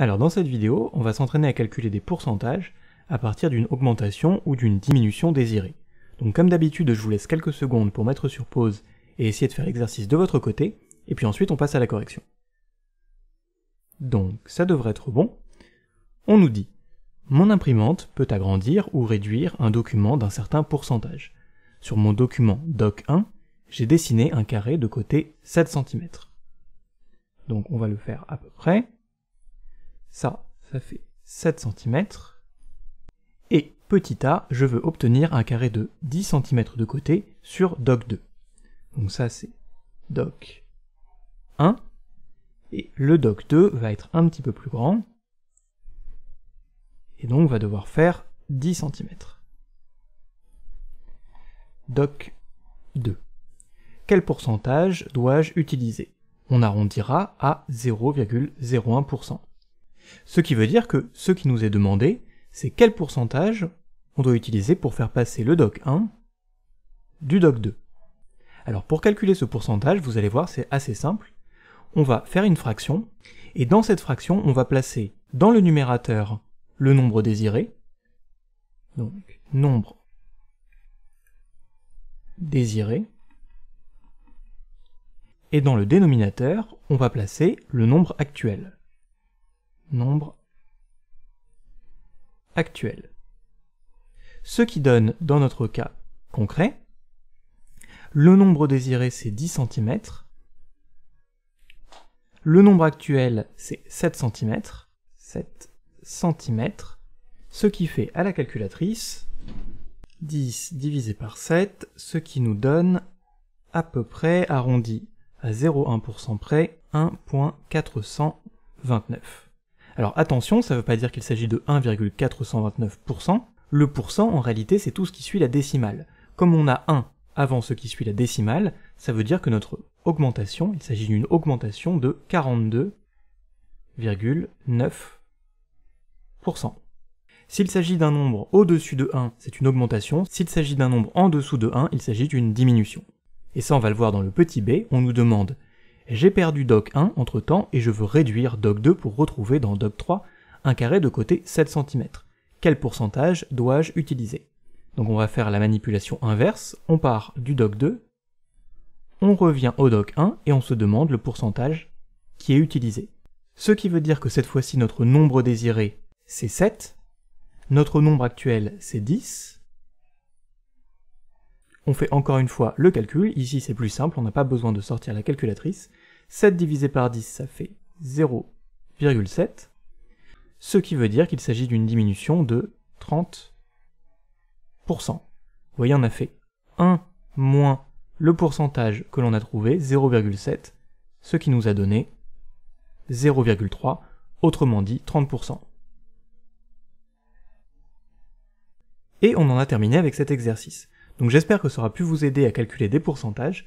Alors dans cette vidéo, on va s'entraîner à calculer des pourcentages à partir d'une augmentation ou d'une diminution désirée. Donc comme d'habitude, je vous laisse quelques secondes pour mettre sur pause et essayer de faire l'exercice de votre côté, et puis ensuite on passe à la correction. Donc ça devrait être bon. On nous dit « Mon imprimante peut agrandir ou réduire un document d'un certain pourcentage. Sur mon document doc1, j'ai dessiné un carré de côté 7 cm. » Donc on va le faire à peu près. Ça, ça fait 7 cm. Et petit a, je veux obtenir un carré de 10 cm de côté sur doc 2. Donc ça c'est doc 1. Et le doc 2 va être un petit peu plus grand. Et donc va devoir faire 10 cm. Doc 2. Quel pourcentage dois-je utiliser On arrondira à 0,01%. Ce qui veut dire que ce qui nous est demandé, c'est quel pourcentage on doit utiliser pour faire passer le doc 1 du doc 2. Alors pour calculer ce pourcentage, vous allez voir, c'est assez simple. On va faire une fraction, et dans cette fraction, on va placer dans le numérateur le nombre désiré, donc nombre désiré, et dans le dénominateur, on va placer le nombre actuel nombre actuel. Ce qui donne, dans notre cas concret, le nombre désiré c'est 10 cm, le nombre actuel c'est 7 cm, 7 cm, ce qui fait à la calculatrice 10 divisé par 7, ce qui nous donne à peu près, arrondi à 0,1% près, 1.429. Alors attention, ça ne veut pas dire qu'il s'agit de 1,429%, le pourcent en réalité c'est tout ce qui suit la décimale. Comme on a 1 avant ce qui suit la décimale, ça veut dire que notre augmentation, il s'agit d'une augmentation de 42,9%. S'il s'agit d'un nombre au-dessus de 1, c'est une augmentation, s'il s'agit d'un nombre en dessous de 1, il s'agit d'une diminution. Et ça on va le voir dans le petit b, on nous demande j'ai perdu doc 1 entre temps et je veux réduire doc 2 pour retrouver dans doc 3 un carré de côté 7 cm. Quel pourcentage dois-je utiliser Donc on va faire la manipulation inverse, on part du doc 2, on revient au doc 1 et on se demande le pourcentage qui est utilisé. Ce qui veut dire que cette fois-ci notre nombre désiré c'est 7, notre nombre actuel c'est 10, on fait encore une fois le calcul, ici c'est plus simple, on n'a pas besoin de sortir la calculatrice, 7 divisé par 10, ça fait 0,7, ce qui veut dire qu'il s'agit d'une diminution de 30%. Vous voyez, on a fait 1 moins le pourcentage que l'on a trouvé, 0,7, ce qui nous a donné 0,3, autrement dit 30%. Et on en a terminé avec cet exercice. Donc j'espère que ça aura pu vous aider à calculer des pourcentages,